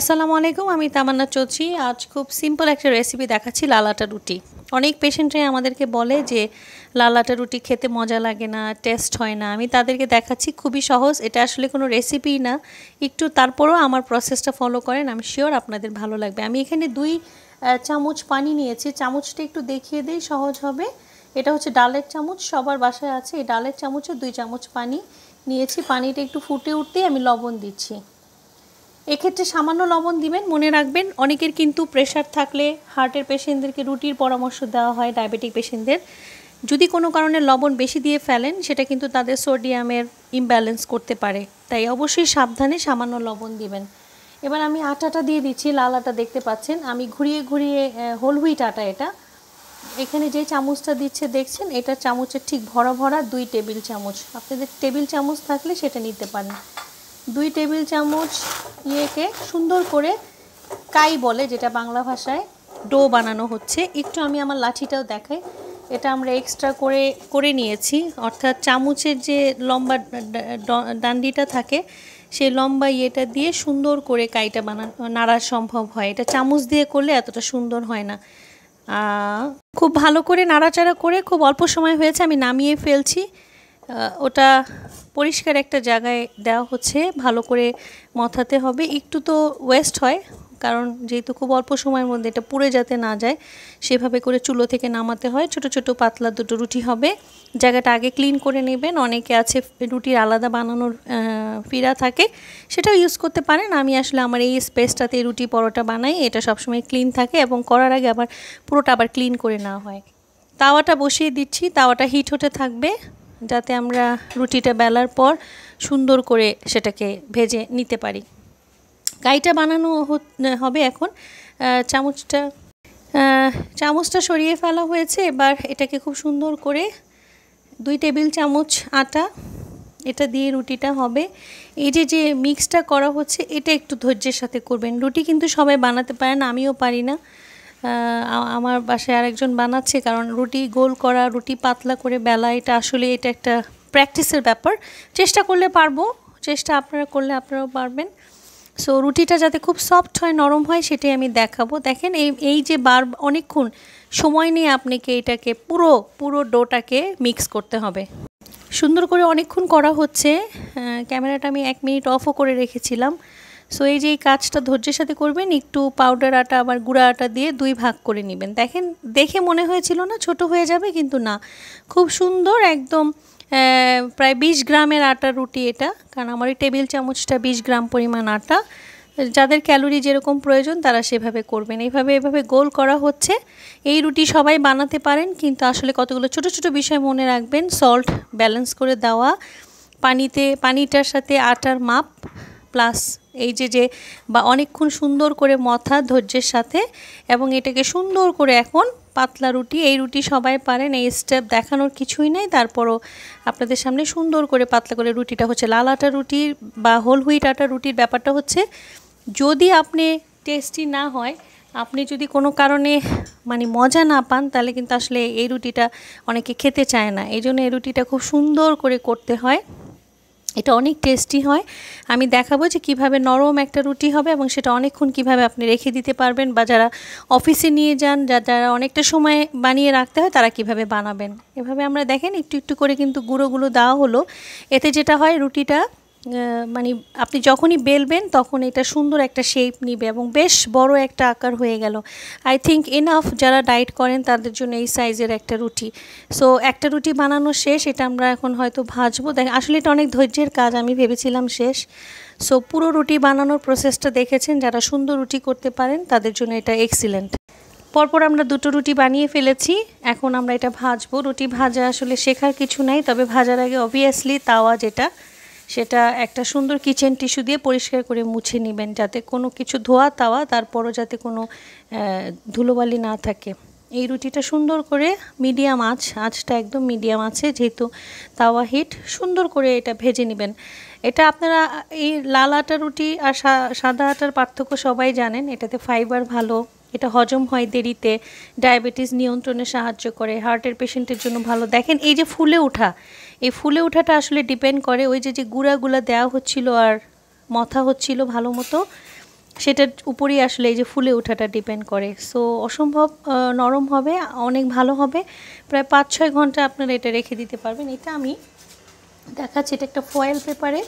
আসসালামু আলাইকুম আমি তামান্না চৌধুরী আজ খুব সিম্পল একটা রেসিপি দেখাচ্ছি লালাটা রুটি অনেক পেশেন্টরাই আমাদেরকে বলে যে লালাটা রুটি খেতে মজা লাগে না টেস্ট হয় না আমি তাদেরকে দেখাচ্ছি খুবই সহজ এটা আসলে কোনো রেসিপি না একটু তারপরও আমার প্রসেসটা ফলো করেন আমি শিওর আপনাদের ভালো লাগবে আমি এখানে দুই চামচ পানি নিয়েছি চামচটা একটু দেখিয়ে দিই সহজ হবে এটা হচ্ছে ডালের চামচ সবার বাসায় আছে এই ডালের চামচে দুই চামচ পানি নিয়েছি পানিটা একটু ফুটে উঠতেই আমি লবণ দিচ্ছি এক্ষেত্রে সামান্য লবণ দিবেন মনে রাখবেন অনেকের কিন্তু প্রেশার থাকলে হার্টের পেশেন্টদেরকে রুটির পরামর্শ দেওয়া হয় ডায়াবেটিক পেশেন্টদের যদি কোনো কারণে লবণ বেশি দিয়ে ফেলেন সেটা কিন্তু তাদের সোডিয়ামের ইমব্যালেন্স করতে পারে তাই অবশ্যই সাবধানে সামান্য লবণ দিবেন এবার আমি আটাটা দিয়ে দিচ্ছি লাল আটা দেখতে পাচ্ছেন আমি ঘুরিয়ে ঘুরিয়ে হোল হুইট আটা এটা এখানে যে চামচটা দিচ্ছে দেখছেন এটা চামচের ঠিক ভরা ভরা দুই টেবিল চামচ আপনাদের টেবিল চামচ থাকলে সেটা নিতে পারেন দুই টেবিল চামচ ইয়েকে সুন্দর করে কাই বলে যেটা বাংলা ভাষায় ডো বানানো হচ্ছে একটু আমি আমার লাঠিটাও দেখাই এটা আমরা এক্সট্রা করে করে নিয়েছি অর্থাৎ চামচের যে লম্বা ডান্ডিটা থাকে সেই লম্বা ইয়েটা দিয়ে সুন্দর করে কাইটা বানানো নাড়া সম্ভব হয় এটা চামচ দিয়ে করলে এতটা সুন্দর হয় না খুব ভালো করে নাড়াচাড়া করে খুব অল্প সময় হয়েছে আমি নামিয়ে ফেলছি ওটা পরিষ্কার একটা জায়গায় দেওয়া হচ্ছে ভালো করে মথাতে হবে একটু তো ওয়েস্ট হয় কারণ যেহেতু খুব অল্প সময়ের মধ্যে এটা পুড়ে যাতে না যায় সেভাবে করে চুলো থেকে নামাতে হয় ছোট ছোট পাতলা দুটো রুটি হবে জায়গাটা আগে ক্লিন করে নেবেন অনেকে আছে রুটির আলাদা বানানোর ফিরা থাকে সেটাও ইউজ করতে পারেন আমি আসলে আমার এই স্পেসটাতে রুটি পরোটা বানাই এটা সবসময় ক্লিন থাকে এবং করার আগে আবার পুরোটা আবার ক্লিন করে নেওয়া হয় তাওয়াটা বসিয়ে দিচ্ছি তাওয়াটা হিট হতে থাকবে যাতে আমরা রুটিটা বেলার পর সুন্দর করে সেটাকে ভেজে নিতে পারি গাইটা বানানো হবে এখন চামচটা চামচটা সরিয়ে ফেলা হয়েছে এবার এটাকে খুব সুন্দর করে দুই টেবিল চামচ আটা এটা দিয়ে রুটিটা হবে এই যে যে মিক্সটা করা হচ্ছে এটা একটু ধৈর্যের সাথে করবেন রুটি কিন্তু সবাই বানাতে পারেন আমিও পারি না আমার বাসায় আরেকজন বানাচ্ছে কারণ রুটি গোল করা রুটি পাতলা করে বেলা এটা আসলে এটা একটা প্র্যাকটিসের ব্যাপার চেষ্টা করলে পারবো চেষ্টা আপনারা করলে আপনারাও পারবেন সো রুটিটা যাতে খুব সফট হয় নরম হয় সেটাই আমি দেখাবো দেখেন এই এই যে বার অনেকক্ষণ সময় নিয়ে আপনাকে এটাকে পুরো পুরো ডোটাকে মিক্স করতে হবে সুন্দর করে অনেকক্ষণ করা হচ্ছে ক্যামেরাটা আমি এক মিনিট অফও করে রেখেছিলাম সো এই যে এই কাজটা ধৈর্যের সাথে করবেন একটু পাউডার আটা আবার গুঁড়া আটা দিয়ে দুই ভাগ করে নেবেন দেখেন দেখে মনে হয়েছিল না ছোট হয়ে যাবে কিন্তু না খুব সুন্দর একদম প্রায় বিশ গ্রামের আটা রুটি এটা কারণ আমার এই টেবিল চামচটা বিশ গ্রাম পরিমাণ আটা যাদের ক্যালোরি যেরকম প্রয়োজন তারা সেভাবে করবেন এইভাবে এভাবে গোল করা হচ্ছে এই রুটি সবাই বানাতে পারেন কিন্তু আসলে কতগুলো ছোট ছোট বিষয় মনে রাখবেন সল্ট ব্যালেন্স করে দেওয়া পানিতে পানিটার সাথে আটার মাপ প্লাস এই যে যে বা অনেকক্ষণ সুন্দর করে মথা ধৈর্যের সাথে এবং এটাকে সুন্দর করে এখন পাতলা রুটি এই রুটি সবাই পারেন এই স্টেপ দেখানোর কিছুই নেই তারপরও আপনাদের সামনে সুন্দর করে পাতলা করে রুটিটা হচ্ছে লাল আটা রুটির বা হোল হুইট আটা রুটির ব্যাপারটা হচ্ছে যদি আপনি টেস্টি না হয় আপনি যদি কোনো কারণে মানে মজা না পান তাহলে কিন্তু আসলে এই রুটিটা অনেকে খেতে চায় না এই জন্য এই রুটিটা খুব সুন্দর করে করতে হয় এটা অনেক টেস্টি হয় আমি দেখাবো যে কিভাবে নরম একটা রুটি হবে এবং সেটা অনেকক্ষণ কিভাবে আপনি রেখে দিতে পারবেন বা যারা অফিসে নিয়ে যান যা যারা অনেকটা সময় বানিয়ে রাখতে হয় তারা কিভাবে বানাবেন এভাবে আমরা দেখেন একটু একটু করে কিন্তু গুঁড়োগুলো দেওয়া হলো এতে যেটা হয় রুটিটা মানে আপনি যখনই বেলবেন তখন এটা সুন্দর একটা শেপ নিবে এবং বেশ বড় একটা আকার হয়ে গেল আই থিঙ্ক এনাফ যারা ডায়েট করেন তাদের জন্য এই সাইজের একটা রুটি সো একটা রুটি বানানো শেষ এটা আমরা এখন হয়তো ভাজবো দেখ আসলে এটা অনেক ধৈর্যের কাজ আমি ভেবেছিলাম শেষ সো পুরো রুটি বানানোর প্রসেসটা দেখেছেন যারা সুন্দর রুটি করতে পারেন তাদের জন্য এটা এক্সিলেন্ট পরপর আমরা দুটো রুটি বানিয়ে ফেলেছি এখন আমরা এটা ভাজবো রুটি ভাজা আসলে শেখার কিছু নাই তবে ভাজার আগে অবভিয়াসলি তাওয়া যেটা সেটা একটা সুন্দর কিচেন টিস্যু দিয়ে পরিষ্কার করে মুছে নেবেন যাতে কোনো কিছু ধোয়া তাওয়া তারপরও যাতে কোনো ধুলোবালি না থাকে এই রুটিটা সুন্দর করে মিডিয়াম আঁচ আঁচটা একদম মিডিয়াম আছে যেহেতু তাওয়া হিট সুন্দর করে এটা ভেজে নেবেন এটা আপনারা এই লাল আটা রুটি আর সাদা আটার পার্থক্য সবাই জানেন এটাতে ফাইবার ভালো এটা হজম হয় দেরিতে ডায়াবেটিস নিয়ন্ত্রণে সাহায্য করে হার্টের পেশেন্টের জন্য ভালো দেখেন এই যে ফুলে ওঠা এই ফুলে ওঠাটা আসলে ডিপেন্ড করে ওই যে যে গুঁড়াগুলো দেওয়া হচ্ছিল আর মথা হচ্ছিল ভালো মতো সেটার উপরেই আসলে এই যে ফুলে ওঠাটা ডিপেন্ড করে সো অসম্ভব নরম হবে অনেক ভালো হবে প্রায় পাঁচ ছয় ঘন্টা আপনারা এটা রেখে দিতে পারবেন এটা আমি দেখাচ্ছি এটা একটা ফয়েল পেপারে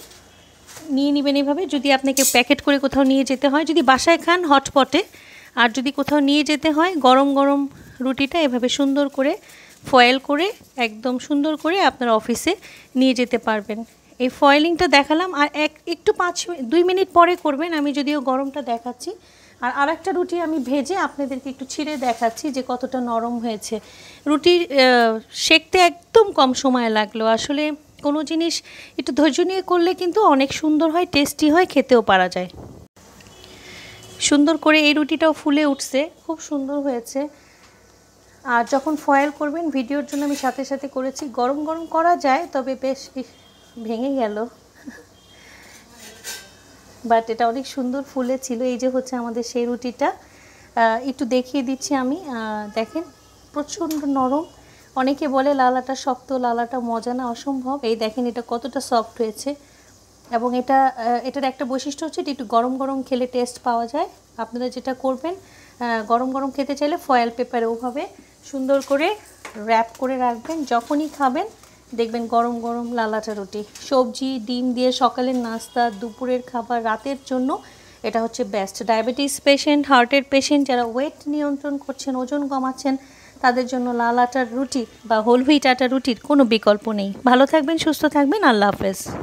নিয়ে নেবেন এভাবে যদি আপনাকে প্যাকেট করে কোথাও নিয়ে যেতে হয় যদি বাসায় খান হটপটে আর যদি কোথাও নিয়ে যেতে হয় গরম গরম রুটিটা এভাবে সুন্দর করে ফয়েল করে একদম সুন্দর করে আপনার অফিসে নিয়ে যেতে পারবেন এই ফয়েলিংটা দেখালাম আর এক একটু পাঁচ দুই মিনিট পরে করবেন আমি যদিও গরমটা দেখাচ্ছি আর আরেকটা রুটি আমি ভেজে আপনাদেরকে একটু ছিঁড়ে দেখাচ্ছি যে কতটা নরম হয়েছে রুটি শেখতে একদম কম সময় লাগলো আসলে কোনো জিনিস একটু ধৈর্য নিয়ে করলে কিন্তু অনেক সুন্দর হয় টেস্টি হয় খেতেও পারা যায় সুন্দর করে এই রুটিটাও ফুলে উঠছে খুব সুন্দর হয়েছে আর যখন ফয়েল করবেন ভিডিওর জন্য আমি সাথে সাথে করেছি গরম গরম করা যায় তবে বেশ ভেঙে গেল বাট এটা অনেক সুন্দর ফুলে ছিল এই যে হচ্ছে আমাদের সেই রুটিটা একটু দেখিয়ে দিচ্ছি আমি দেখেন প্রচণ্ড নরম অনেকে বলে লালাটা শক্ত লালাটা মজা না অসম্ভব এই দেখেন এটা কতটা সফট হয়েছে এবং এটা এটার একটা বৈশিষ্ট্য হচ্ছে এটা একটু গরম গরম খেলে টেস্ট পাওয়া যায় আপনারা যেটা করবেন গরম গরম খেতে চাইলে ফয়েল পেপারে ওভাবে সুন্দর করে র্যাপ করে রাখবেন যখনই খাবেন দেখবেন গরম গরম লালাটা রুটি সবজি ডিম দিয়ে সকালের নাস্তা দুপুরের খাবার রাতের জন্য এটা হচ্ছে বেস্ট ডায়াবেটিস পেশেন্ট হার্টের পেশেন্ট যারা ওয়েট নিয়ন্ত্রণ করছেন ওজন কমাচ্ছেন তাদের জন্য লাল আটার রুটি বা হোল হুইট আটার রুটির কোনো বিকল্প নেই ভালো থাকবেন সুস্থ থাকবেন আল্লাহ হাফেজ